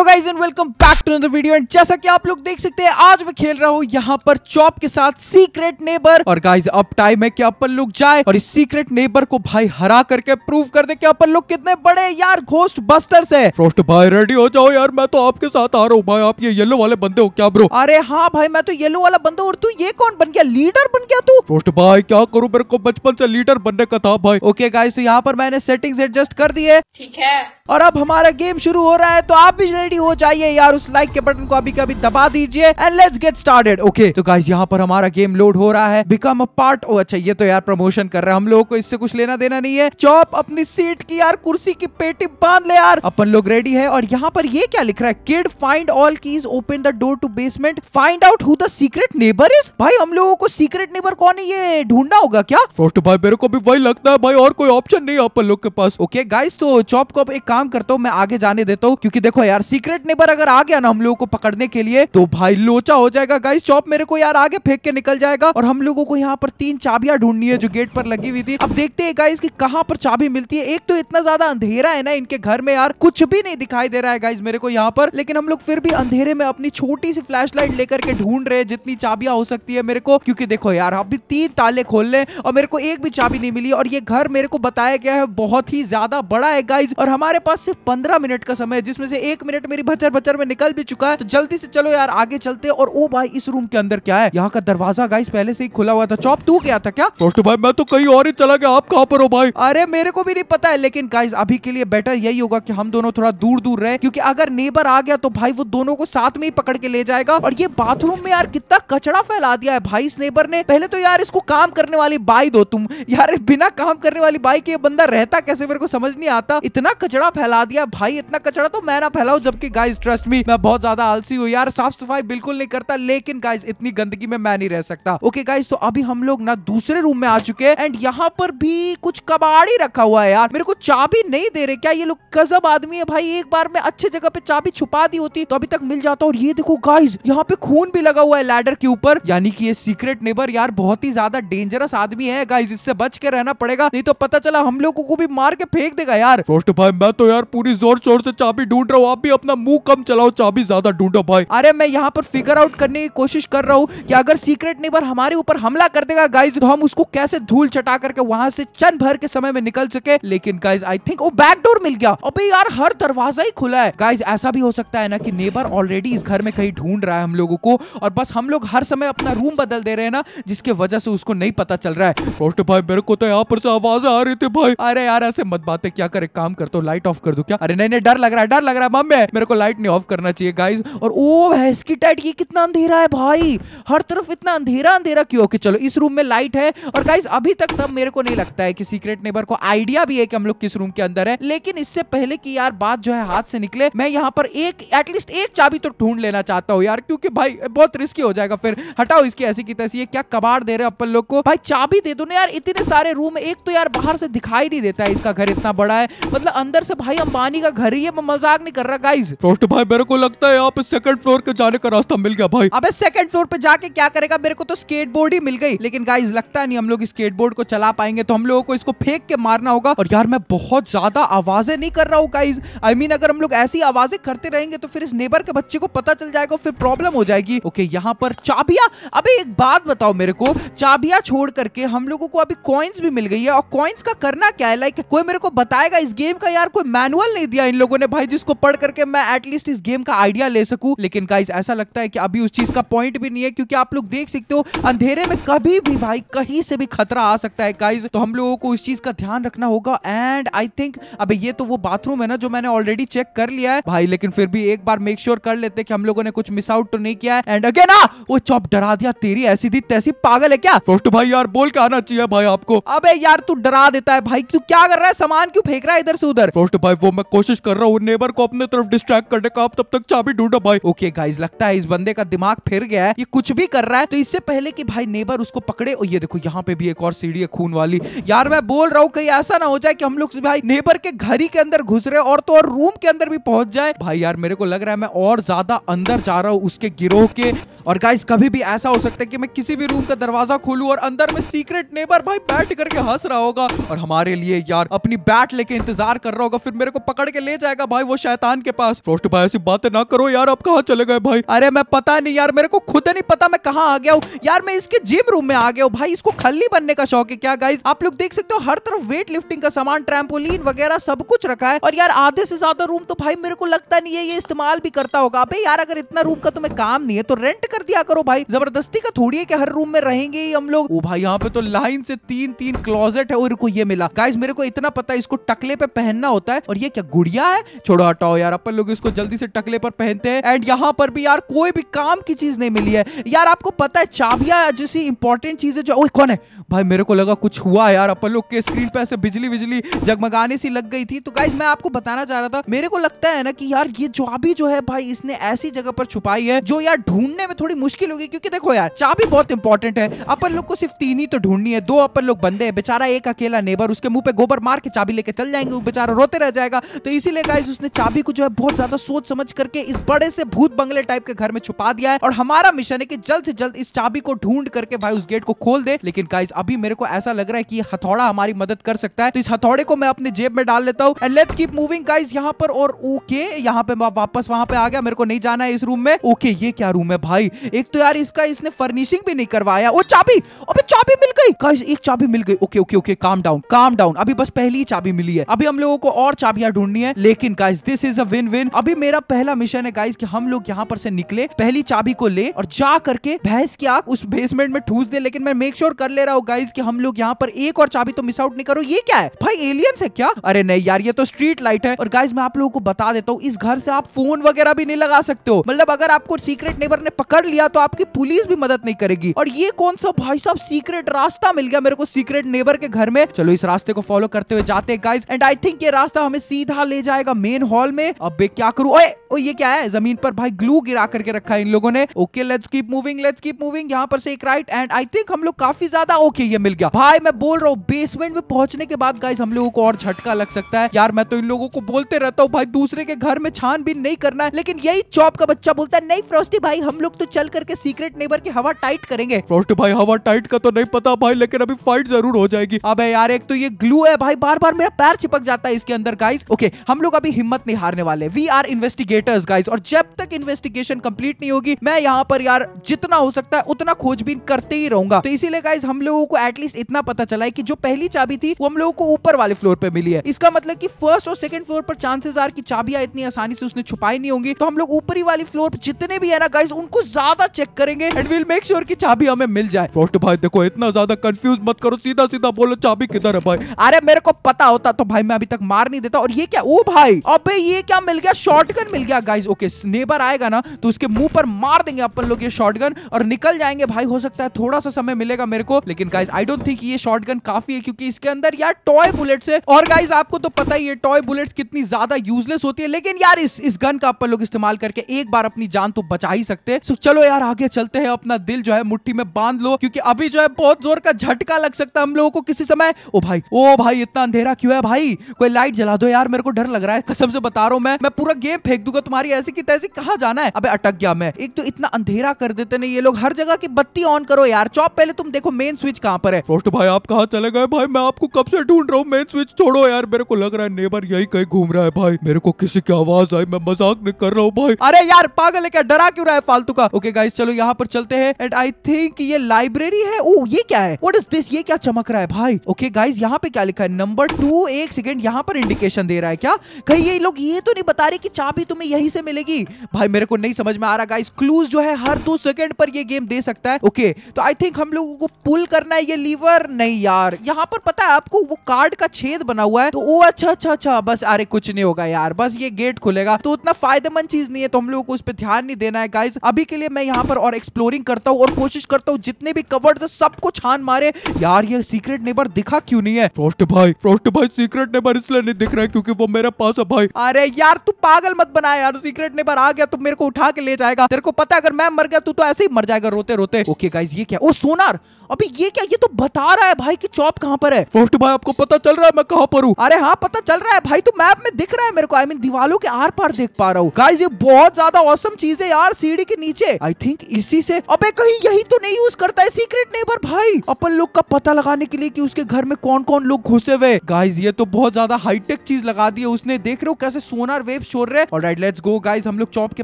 hello guys and welcome back to another video and जैसा कि आप लोग देख सकते हैं आज मैं खेल रहा हूँ यहाँ पर चॉप के साथ सीक्रेट नेबर और गाइस अब टाइम है कि अपन लोग जाए और इस सीक्रेट नेबर को भाई हरा करके प्रूव कर दे कि अपन लोग कितने बड़े यार घोस्ट बस्टर्स है फ्रोस्ट भाई रेडी हो जाओ यार मैं तो आपके साथ आ रहा हूँ भाई आप ये येलो वाले बंदे हो क्या ब्रो अरे हाँ भाई मैं तो येलो वाला बंदा और तू ये कौन बन गया लीडर बन गया तू फ्रोस्ट भाई क्या करूँ मेरे को बचपन से लीडर बनने का था भाई ओके गाइज तो यहाँ पर मैंने सेटिंग एडजस्ट कर दी है ठीक है और अब हमारा गेम शुरू हो रहा है तो आप भी रेडी हो जाइए यार उस लाइक के बटन को अभी कभी दबा दीजिए and let's get started okay तो गाइस यहाँ पर हमारा गेम लोड हो रहा है बिकम अ पार्ट ओ अच्छा ये तो यार प्रमोशन कर रहे हैं हम लोगों को इससे कुछ लेना देना नहीं है चौप अपनी सीट की यार कुर्सी की पेटी बांध ले यार अपन लोग रेडी है और यहाँ पर ये क्या लिख रहा है kid find all keys open the door to basement find out who the secret neighbour is भाई हम लोगों को सीक्रेट नेबर कौन है ये ढूंढना होगा क्या फर्स्ट भाई मेरे को भी वही लगता है भाई और कोई ऑप्शन नहीं है अपन लोग के पास ओके गाइस तो चौप को एक काम काम करता हूँ मैं आगे जाने देता हूँ क्योंकि देखो यार सीक्रेट नेबर अगर आ गया ना हम लोगों को पकड़ने के लिए तो भाई लोचा हो जाएगा गाइस चॉप मेरे को यार आगे फेंक के निकल जाएगा और हम लोगों को यहाँ पर तीन चाबियां ढूंढनी है जो गेट पर लगी हुई थी अब देखते हैं गाइस की कहाँ पर चाबी मिलती है एक तो इतना ज्यादा अंधेरा है ना इनके घर में यार कुछ भी नहीं दिखाई दे रहा है गाइज मेरे को यहाँ पर लेकिन हम लोग फिर भी अंधेरे में अपनी छोटी सी फ्लैश लेकर के ढूंढ रहे जितनी चाबियां हो सकती है मेरे को क्योंकि देखो यार अभी तीन ताले खोल ले और मेरे को एक भी चाबी नहीं मिली और ये घर मेरे को बताया गया है बहुत ही ज्यादा बड़ा है गाइज और हमारे पास सिर्फ पंद्रह मिनट का समय है जिसमें से एक मिनट मेरी भचर भचर में निकल भी चुका है तो जल्दी से चलो यार आगे चलते और ओ भाई इस रूम के अंदर क्या है यहाँ का दरवाजा गाइस पहले से ही खुला हुआ था चौप तू गया था क्या छोटे भाई मैं तो कहीं और ही चला गया आप कहाँ पर हो भाई अरे मेरे को भी नहीं पता है लेकिन गाइस अभी के लिए बेटर यही होगा की हम दोनों थोड़ा दूर दूर रहे क्यूँकी अगर नेबर आ गया तो भाई वो दोनों को साथ में ही पकड़ के ले जाएगा और ये बाथरूम में यार कितना कचरा फैला दिया है भाई इस नेबर ने पहले तो यार इसको काम करने वाली बाई दो तुम यार बिना काम करने वाली बाई के बंदा रहता कैसे मेरे को समझ नहीं आता इतना कचरा कचरा फैला दिया भाई इतना कचरा तो मैं ना फैलाऊ जबकि गाइज ट्रस्ट मी मैं बहुत ज्यादा आलसी हूँ यार साफ सफाई बिल्कुल नहीं करता लेकिन गाइज इतनी गंदगी में मैं नहीं रह सकता ओके गाइज तो अभी हम लोग ना दूसरे रूम में आ चुके हैं एंड यहाँ पर भी कुछ कबाड़ी रखा हुआ है यार मेरे को चाबी नहीं दे रहे क्या ये लोग कजब आदमी है भाई एक बार में अच्छे जगह पे चाबी छुपा दी होती तो अभी तक मिल जाता और ये देखो गाइज यहाँ पे खून भी लगा हुआ है लैडर के ऊपर यानी कि ये सीक्रेट नेबर यार बहुत ही ज्यादा डेंजरस आदमी है गाइज इससे बच के रहना पड़ेगा नहीं तो पता चला हम लोगों को भी मार के फेंक देगा यार फर्स्ट मैं तो यार पूरी जोर शोर से चाबी ढूंढ रहा हूँ आप भी अपना मुंह कम चलाओ चाबी ज्यादा ढूंढो भाई अरे मैं यहाँ पर फिगर आउट करने की कोशिश कर रहा हूँ कि अगर सीक्रेट नेबर हमारे ऊपर हमला कर देगा गाइज तो हम उसको कैसे धूल चटा करके वहाँ से चंद भर के समय में निकल सके लेकिन गाइज आई थिंक वो बैकडोर मिल गया अबे यार हर दरवाजा ही खुला है गाइज ऐसा भी हो सकता है ना कि नेबर ऑलरेडी इस घर में कहीं ढूंढ रहा है हम लोगों को और बस हम लोग हर समय अपना रूम बदल दे रहे हैं ना जिसके वजह से उसको नहीं पता चल रहा है भाई मेरे को तो यहाँ पर से आवाज आ रही थी भाई अरे यार ऐसे मत बातें क्या करे काम करते हो लाइट ऑफ कर दू क्या अरे नहीं नहीं डर लग रहा है डर लग रहा है मम्मी मेरे को लाइट नहीं ऑफ करना चाहिए गाइज और ओ भैंस की टाइट ये कितना अंधेरा है भाई हर तरफ इतना अंधेरा अंधेरा क्यों कि चलो इस रूम में लाइट है और गाइज अभी तक सब मेरे को नहीं लगता है कि सीक्रेट नेबर को आइडिया भी है कि हम लोग किस रूम के अंदर है लेकिन इससे पहले की यार बात जो है हाथ से निकले मैं यहाँ पर एक एटलीस्ट एक चाबी तो ढूंढ लेना चाहता हूँ यार क्योंकि भाई बहुत रिस्की हो जाएगा फिर हटाओ इसकी ऐसी की तैसी क्या कबाड़ दे रहे अपन लोग को भाई चाबी दे दो ना यार इतने सारे रूम एक तो यार बाहर से दिखाई नहीं देता है इसका घर इतना बड़ा है मतलब अंदर से भाई अंबानी का घर ही है मजाक नहीं कर रहा गाइज फर्स्ट भाई मेरे को लगता है यहाँ पे सेकंड फ्लोर के जाने का रास्ता मिल गया भाई अब सेकंड फ्लोर पे जाके क्या करेगा मेरे को तो स्केट ही मिल गई लेकिन गाइज लगता नहीं हम लोग स्केटबोर्ड को चला पाएंगे तो हम लोगों को इसको फेंक के मारना होगा और यार मैं बहुत ज्यादा आवाजें नहीं कर रहा हूँ गाइज आई मीन अगर हम लोग ऐसी आवाजें करते रहेंगे तो फिर इस नेबर के बच्चे को पता चल जाएगा फिर प्रॉब्लम हो जाएगी ओके यहाँ पर चाबिया अभी एक बात बताओ मेरे को चाबिया छोड़ करके हम लोगों को अभी कॉइन्स भी मिल गई है और कॉइन्स का करना क्या है लाइक कोई मेरे को बताएगा इस गेम का यार कोई मैनुअल नहीं दिया इन लोगों ने भाई जिसको पढ़ करके मैं एटलीस्ट इस गेम का आइडिया ले सकूं लेकिन गाइस ऐसा लगता है कि अभी उस चीज का पॉइंट भी नहीं है क्योंकि आप लोग देख सकते हो अंधेरे में कभी भी भाई कहीं से भी खतरा आ सकता है गाइज तो हम लोगों को उस चीज का ध्यान रखना होगा एंड आई थिंक अब ये तो वो बाथरूम है ना जो मैंने ऑलरेडी चेक कर लिया है भाई लेकिन फिर भी एक बार मेक श्योर sure कर लेते कि हम लोगों ने कुछ मिस आउट तो नहीं किया है एंड अगेन हाँ, वो चौप डरा दिया तेरी ऐसी थी तैसी पागल है क्या फर्स्ट भाई यार बोल के आना चाहिए भाई आपको अबे यार तू डरा देता है भाई तू क्या कर रहा है सामान क्यों फेंक रहा है इधर से उधर फर्स्ट भाई वो मैं कोशिश कर रहा हूँ नेबर को अपने तरफ डिस्ट्रैक्ट करने का आप तब तक चाबी ढूंढो भाई ओके गाइज लगता है इस बंदे का दिमाग फिर गया है ये कुछ भी कर रहा है तो इससे पहले की भाई नेबर उसको पकड़े और ये देखो यहाँ पे भी एक और सीढ़ी है खून वाली यार मैं बोल रहा हूँ कहीं ऐसा ना हो जाए कि हम लोग भाई नेबर के घर ही के अंदर घुस रहे और तो और रूम के अंदर भी पहुंच जाए भाई यार मेरे को लग रहा है मैं और ज्यादा अंदर जा रहा हूँ उसके गिरोह के और गाइज कभी भी ऐसा हो सकता है कि मैं किसी भी रूम का दरवाजा खोलूं और अंदर में सीक्रेट नेबर भाई बैठ करके हंस रहा होगा और हमारे लिए यार अपनी बैट लेके इंतजार कर रहा होगा फिर मेरे को पकड़ के ले जाएगा भाई वो शैतान के पास फ्रोस्ट भाई ऐसी बातें ना करो यार आप कहा चले गए भाई अरे मैं पता नहीं यार मेरे को खुद नहीं पता मैं कहाँ आ गया हूँ यार मैं इसके जिम रूम में आ गया हूँ भाई इसको खल्ली बनने का शौक है क्या गाइज आप लोग देख सकते हो हर तरफ वेट लिफ्टिंग का सामान ट्रैम्पोलिन वगैरह सब कुछ रखा है और यार आधे से ज्यादा रूम तो भाई मेरे को लगता नहीं है ये इस्तेमाल भी करता होगा अभी यार अगर इतना रूम का तुम्हें काम नहीं है तो रेंट कर दिया करो भाई जबरदस्ती का थोड़ी है की हर रूम में रहेंगे ही हम लोग भाई यहाँ पे तो लाइन से तीन तीन क्लोजेट है और को ये मिला गाइज मेरे को इतना पता है इसको टकले पे पहनना होता है है और ये क्या गुड़िया है छोड़ो हटाओ यार अपन लोग इसको जल्दी से टकले पर पहनते हैं एंड यहाँ पर भी यार कोई भी काम की चीज नहीं मिली है यार आपको पता है चाबिया जैसी इंपॉर्टेंट चीज है जो ओ, कौन है भाई मेरे को लगा कुछ हुआ यार अपन लोग के स्क्रीन पे ऐसे बिजली बिजली जगमगाने सी लग गई थी तो गाइज मैं आपको बताना चाह रहा था मेरे को लगता है ना कि यार ये चाबी जो है भाई इसने ऐसी जगह पर छुपाई है जो यार ढूंढने में थोड़ी मुश्किल होगी क्योंकि देखो यार चाबी बहुत इंपॉर्टेंट है अपन लोग को सिर्फ तीन ही तो ढूंढनी है दो अपन लोग बंदे है बेचारा एक अकेला नेबर उसके मुंह पे गोबर मार के चाबी लेके चल जाएंगे बेचारा रोते रह किया जाएगा तो इसीलिए गाइज उसने चाबी को जो है बहुत ज्यादा सोच समझ करके इस बड़े से भूत बंगले टाइप के घर में छुपा दिया है और हमारा मिशन है कि जल्द से जल्द इस चाबी को ढूंढ करके भाई उस गेट को खोल दे लेकिन गाइज अभी मेरे को ऐसा लग रहा है कि हथौड़ा हमारी मदद कर सकता है तो इस हथौड़े को मैं अपने जेब में डाल लेता हूँ and let's keep moving guys यहाँ पर और ओके यहाँ पे वापस वहां पे आ गया मेरे को नहीं जाना है इस रूम में ओके ये क्या रूम है भाई एक तो यार इसका इसने फर्निशिंग भी नहीं करवाया वो चाबी अबे चाबी मिल गई एक चाबी मिल गई okay okay okay calm down calm down अभी बस पहली चाबी मिली है अभी हम लोगों को और और चाबियां ढूंढनी है लेकिन guys this is a win win अभी मेरा पहला मिशन है गाइस कि हम लोग यहाँ पर से निकले पहली चाबी को ले और जा करके भैंस की आग उस बेसमेंट में ठूस दे लेकिन मैं मेक श्योर कर ले रहा हूँ गाइस कि हम लोग यहाँ पर एक और चाबी तो मिस आउट नहीं करो ये क्या है भाई एलियंस है क्या अरे नहीं यार ये तो स्ट्रीट लाइट है और गाइज मैं आप लोगों को बता देता हूँ इस घर से आप फोन वगैरह भी नहीं लगा सकते हो मतलब अगर आपको सीक्रेट नेबर ने पकड़ लिया तो आपकी पुलिस भी मदद नहीं करेगी और ये कौन सा भाई साहब सीक्रेट रास्ता मिल गया मेरे को सीक्रेट नेबर के घर में चलो इस रास्ते को फॉलो करते हुए जाते हैं गाइस एंड आई थिंक ये रास्ता रास्ता हमें सीधा ले जाएगा मेन हॉल में अब क्या करूं ओए ओ ये क्या है जमीन पर भाई ग्लू गिरा करके रखा है इन लोगों ने okay let's keep moving let's keep moving यहाँ पर से एक राइट एंड आई थिंक हम लोग काफी ज्यादा ओके ये मिल गया भाई मैं बोल रहा हूँ बेसमेंट में पहुंचने के बाद गाइज हम लोगों को और झटका लग सकता है यार मैं तो इन लोगों को बोलते रहता हूँ भाई दूसरे के घर में छान भी नहीं करना है लेकिन यही चौप का बच्चा बोलता है नहीं फ्रोस्टी भाई हम लोग तो चल करके सीक्रेट नेबर की हवा टाइट करेंगे फ्रोस्टी भाई हवा टाइट का तो नहीं पता भाई लेकिन अभी फाइट जरूर हो जाएगी अब यार एक तो ये ग्लू है भाई बार बार मेरा पैर चिपक जाता है इसके अंदर अंदर गाइज ओके okay, हम लोग अभी हिम्मत नहीं हारने वाले वी आर इन्वेस्टिगेटर्स गाइज और जब तक इन्वेस्टिगेशन कंप्लीट नहीं होगी मैं यहाँ पर यार जितना हो सकता है उतना खोजबीन करते ही रहूंगा तो इसीलिए गाइज हम लोगों को एटलीस्ट इतना पता चला है कि जो पहली चाबी थी वो हम लोगों को ऊपर वाले फ्लोर पे मिली है इसका मतलब की फर्स्ट और सेकंड फ्लोर पर चांसेस आर की चाबियां इतनी आसानी से उसने छुपाई नहीं होंगी तो हम लोग ऊपरी वाली फ्लोर जितने भी है ना गाइज उनको ज्यादा चेक करेंगे एंड विल मेक श्योर की चाबी हमें मिल जाए फोर्ट भाई देखो इतना ज्यादा कंफ्यूज मत करो सीधा सीधा बोलो चाबी किधर है भाई अरे मेरे को पता होता तो भाई मैं अभी तक मार नहीं नहीं देता और ये क्या ओ भाई अबे ये क्या मिल गया शॉटगन मिल गया गाइस ओके नेबर आएगा ना तो उसके मुंह पर मार देंगे अपन लोग ये शॉटगन और निकल जाएंगे भाई हो सकता है थोड़ा सा समय मिलेगा मेरे को लेकिन गाइस आई डोंट थिंक ये शॉटगन काफी है क्योंकि इसके अंदर यार टॉय बुलेट्स है और गाइस आपको तो पता ही है टॉय बुलेट्स कितनी ज्यादा यूजलेस होती है लेकिन यार इस इस गन का अपन लोग इस्तेमाल करके एक बार अपनी जान तो बचा ही सकते हैं चलो यार आगे चलते हैं अपना दिल जो है मुट्ठी में बांध लो क्योंकि अभी जो है बहुत जोर का झटका लग सकता है हम लोगों को किसी समय ओ भाई ओ भाई इतना अंधेरा क्यों है भाई कोई लाइट जला चला दो यार मेरे को डर लग रहा है कसम से बता रहा हूँ मैं मैं पूरा गेम फेंक दूंगा तुम्हारी ऐसी की तैसी कहा जाना है अबे अटक गया मैं एक तो इतना अंधेरा कर देते ना ये लोग हर जगह की बत्ती ऑन करो यार चौप पहले तुम देखो मेन स्विच कहाँ पर है फ्रोस्ट भाई आप कहा चले गए भाई मैं आपको कब से ढूंढ रहा हूँ मेन स्विच छोड़ो यार मेरे को लग रहा है नेबर यही कहीं घूम रहा है भाई मेरे को किसी की आवाज आई मैं मजाक नहीं कर रहा हूँ भाई अरे यार पागल है क्या डरा क्यों रहा है फालतू का ओके गाइस चलो यहाँ पर चलते हैं एंड आई थिंक ये लाइब्रेरी है ओ ये क्या है व्हाट इज दिस ये क्या चमक रहा है भाई ओके गाइस यहाँ पे क्या लिखा है नंबर टू एक सेकेंड यहाँ पर इंडिकेट इंडिकेशन दे रहा है क्या कहीं ये लोग ये तो नहीं बता रहे कि चाबी तुम्हें यहीं से मिलेगी भाई मेरे को नहीं समझ में आ रहा गाइस क्लूज जो है हर दो सेकंड पर ये गेम दे सकता है ओके okay, तो आई थिंक हम लोगों को पुल करना है ये लीवर नहीं यार यहाँ पर पता है आपको वो कार्ड का छेद बना हुआ है तो वो अच्छा अच्छा अच्छा बस अरे कुछ नहीं होगा यार बस ये गेट खुलेगा तो उतना फायदेमंद चीज नहीं है तो हम लोगों को उस पर ध्यान नहीं देना है गाइज अभी के लिए मैं यहाँ पर और एक्सप्लोरिंग करता हूँ और कोशिश करता हूँ जितने भी कवर्ड सबको छान मारे यार ये सीक्रेट नेबर दिखा क्यों नहीं है फ्रोस्ट भाई फ्रोस्ट भाई सीक्रेट नेबर इसलिए नहीं देख रहे हैं क्योंकि वो मेरे पास है भाई अरे यार तू पागल मत बना यार सीक्रेट नेबर आ गया तू तो मेरे को उठा के ले जाएगा तेरे को पता अगर मैं मर गया तू तो ऐसे ही मर जाएगा रोते रोते ओके गाइज ये क्या वो सोनार अभी ये क्या ये तो बता रहा है भाई की चौप कहाँ पर है फोर्ट भाई आपको पता चल रहा है मैं कहाँ पर हूँ अरे हाँ पता चल रहा है भाई तो मैप में दिख रहा है मेरे को आई मीन दीवालों के आर पार देख पा रहा हूँ गाइज ये बहुत ज्यादा औसम चीज है यार सीढ़ी के नीचे आई थिंक इसी से अब कहीं यही तो नहीं यूज करता है सीक्रेट नेबर भाई अपन लोग का पता लगाने के लिए कि उसके घर में कौन कौन लोग घुसे हुए गाइज ये तो बहुत ज्यादा हाईटेक चीज लगा दी है उसने देख रहे हो कैसे सोनार वेब छोड़ रहे और राइट लेट्स गो गाइज हम लोग चौप के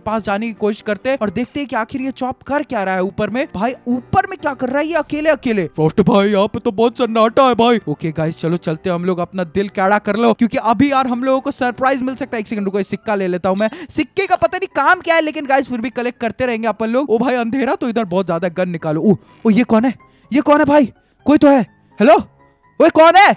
पास जाने की कोशिश करते हैं और देखते हैं कि आखिर ये चौप कर क्या रहा है ऊपर में भाई ऊपर में क्या कर रहा है ये अकेले अकेले फ्रॉस्ट भाई यहाँ पे तो बहुत सन्नाटा है भाई ओके गाइस चलो चलते हम लोग अपना दिल कैड़ा कर लो क्योंकि अभी यार हम लोगों को सरप्राइज मिल सकता है एक सेकंड रुको सिक्का ले लेता हूँ मैं सिक्के का पता नहीं काम क्या है लेकिन गाइस फिर भी कलेक्ट करते रहेंगे अपन लोग ओ भाई अंधेरा तो इधर बहुत ज्यादा गन निकालो ओ, ओ ये कौन है ये कौन है भाई कोई तो है हेलो वो कौन है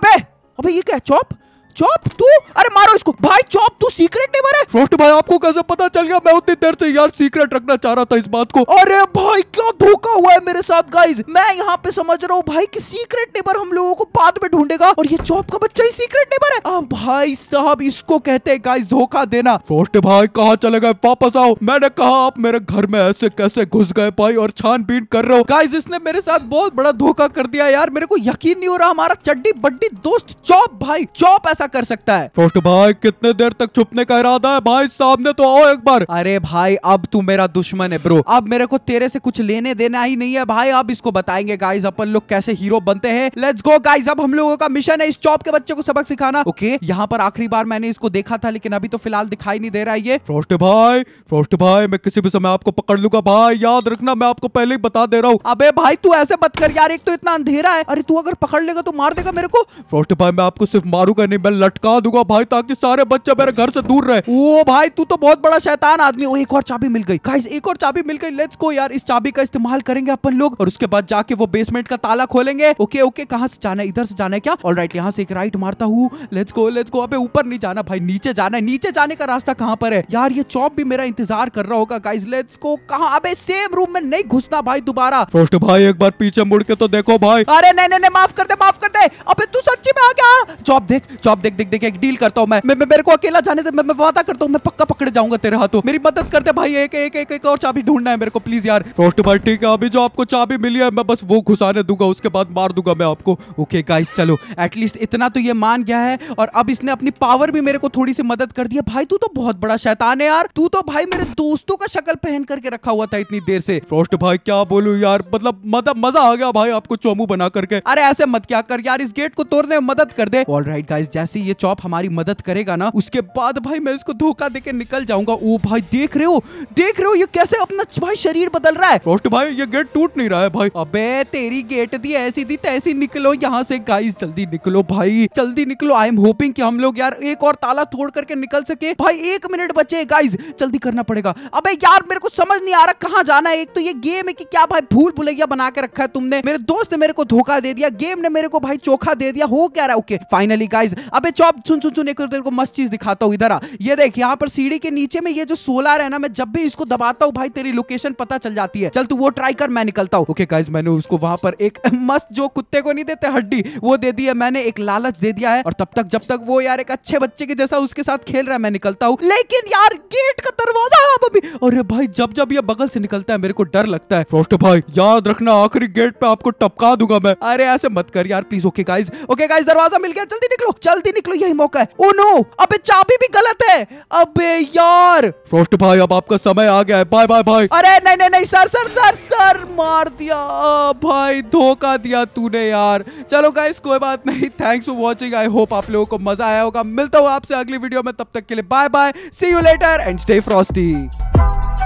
अबे अबे ये क्या चौप चौप तू अरे मारो इसको भाई चौप तू सीक्रेट नहीं है रोस्ट भाई आपको कैसे पता चल गया मैं उतनी देर से यार सीक्रेट रखना चाह रहा था इस बात को अरे भाई क्या धोखा हुआ है मेरे साथ गाइज मैं यहाँ पे समझ रहा हूँ भाई की सीक्रेट नेबर हम लोगों को बाद में ढूंढेगा और ये चौप का बच्चा ही सीक्रेट नेबर है आ, भाई साहब इसको कहते हैं गाइज धोखा देना रोस्ट भाई कहा चले गए वापस आओ मैंने कहा आप मेरे घर में ऐसे कैसे घुस गए भाई और छानबीन कर रहे हो गाइज इसने मेरे साथ बहुत बड़ा धोखा कर दिया यार मेरे को यकीन नहीं हो रहा हमारा चड्डी बड्डी दोस्त चौप भाई चौप ऐसा क्या कर सकता है छोट भाई कितने देर तक छुपने का इरादा है भाई सामने तो आओ एक बार अरे भाई अब तू मेरा दुश्मन है ब्रो अब मेरे को तेरे से कुछ लेने देना ही नहीं है भाई अब इसको बताएंगे गाइज अपन लोग कैसे हीरो बनते हैं लेट्स गो गाइज अब हम लोगों का मिशन है इस चौप के बच्चे को सबक सिखाना ओके यहाँ पर आखिरी बार मैंने इसको देखा था लेकिन अभी तो फिलहाल दिखाई नहीं दे रहा है ये फ्रोस्ट भाई फ्रोस्ट भाई मैं किसी भी समय आपको पकड़ लूंगा भाई याद रखना मैं आपको पहले ही बता दे रहा हूँ अबे भाई तू ऐसे बत कर यार एक तो इतना अंधेरा है अरे तू अगर पकड़ लेगा तो मार देगा मेरे को फ्रोस्ट भाई मैं आपको सिर्फ मारूंगा नहीं मैं लटका दूंगा भाई ताकि सारे बच्चे मेरे घर से दूर रहे ओ भाई तू तो बहुत बड़ा शैतान आदमी एक और चाबी मिल गई गाइस एक और चाबी मिल गई लेट्स गो यार इस चाबी का इस्तेमाल करेंगे अपन लोग और उसके बाद जाके वो बेसमेंट का ताला खोलेंगे ओके ओके कहाँ से जाना है इधर से जाना है क्या ऑल राइट यहाँ से एक राइट मारता हूँ लेट्स गो लेट्स गो अबे ऊपर नहीं जाना भाई नीचे जाना है नीचे जाने का रास्ता कहाँ पर है यार ये चौप भी मेरा इंतजार कर रहा होगा गाइस लेट्स गो कहा अबे सेम रूम में नहीं घुसना भाई दोबारा फर्स्ट भाई एक बार पीछे मुड़ के तो देखो भाई अरे नहीं नहीं माफ कर दे माफ कर दे अबे तू सच्ची में आ गया जॉब देख जॉब अब देख देख देख एक डील करता हूँ मैं मैं, मेरे को अकेला जाने दे मैं मैं वादा करता हूँ मैं पक्का पकड़ जाऊंगा तेरे हाथों मेरी मदद करते भाई एक एक एक एक और चाबी ढूंढना है मेरे को प्लीज यार रोस्ट भाई ठीक है अभी जो आपको चाबी मिली है मैं बस वो घुसाने दूंगा उसके बाद मार दूंगा मैं आपको ओके गाइस चलो एटलीस्ट इतना तो ये मान गया है और अब इसने अपनी पावर भी मेरे को थोड़ी सी मदद कर दी है भाई तू तो बहुत बड़ा शैतान है यार तू तो भाई मेरे दोस्तों का शक्ल पहन करके रखा हुआ था इतनी देर से फ्रोस्ट भाई क्या बोलू यार मतलब मतलब मजा आ गया भाई आपको चोमू बना करके अरे ऐसे मत क्या कर यार इस गेट को तोड़ने में मदद कर दे ऑल राइट गाइस से ये चॉप हमारी मदद करेगा ना उसके बाद भाई मैं इसको धोखा देकर निकल जाऊंगा ओ भाई देख रहे हो देख रहे हो ये कैसे अपना भाई शरीर बदल रहा है फ्रॉस्ट भाई ये गेट टूट नहीं रहा है भाई अबे तेरी गेट थी ऐसी थी तैसी निकलो यहाँ से गाइस जल्दी निकलो भाई जल्दी निकलो आई एम होपिंग कि हम लोग यार एक और ताला तोड़ करके निकल सके भाई एक मिनट बचे गाइस जल्दी करना पड़ेगा अबे यार मेरे को समझ नहीं आ रहा कहाँ जाना है एक तो ये गेम है कि क्या भाई भूल भुलैया बना के रखा है तुमने मेरे दोस्त ने मेरे को धोखा दे दिया गेम ने मेरे को भाई चोखा दे दिया हो क्या रहा है ओके फाइनली गाइज अबे चौप सुन सुन सुन एक तेरे को मस्त चीज दिखाता हूँ इधर आ ये देख यहाँ पर सीढ़ी के नीचे में ये जो सोलर है ना मैं जब भी इसको दबाता हूँ भाई तेरी लोकेशन पता चल जाती है चल तू वो ट्राई कर मैं निकलता हूँ ओके गाइज मैंने उसको वहां पर एक मस्त जो कुत्ते को नहीं देते हड्डी वो दे दी है मैंने एक लालच दे दिया है और तब तक जब तक वो यार एक अच्छे बच्चे की जैसा उसके साथ खेल रहा है मैं निकलता हूँ लेकिन यार गेट का दरवाजा अभी हाँ, अरे भाई जब जब ये बगल से निकलता है मेरे को डर लगता है फ्रोस्ट भाई याद रखना आखिरी गेट पे आपको टपका दूंगा मैं अरे ऐसे मत कर यार please okay guys okay guys दरवाजा मिल गया जल्दी निकलो जल्दी जल्दी निकलो यही मौका है ओ नो अबे चाबी भी गलत है अबे यार फ्रोस्ट भाई अब आपका समय आ गया है बाय बाय भाई अरे नहीं नहीं नहीं सर सर सर सर मार दिया भाई धोखा दिया तूने यार चलो गाइस कोई बात नहीं thanks for watching I hope आप लोगों को मजा आया होगा मिलता हूँ आपसे अगली वीडियो में तब तक के लिए bye bye see you later and stay Frosty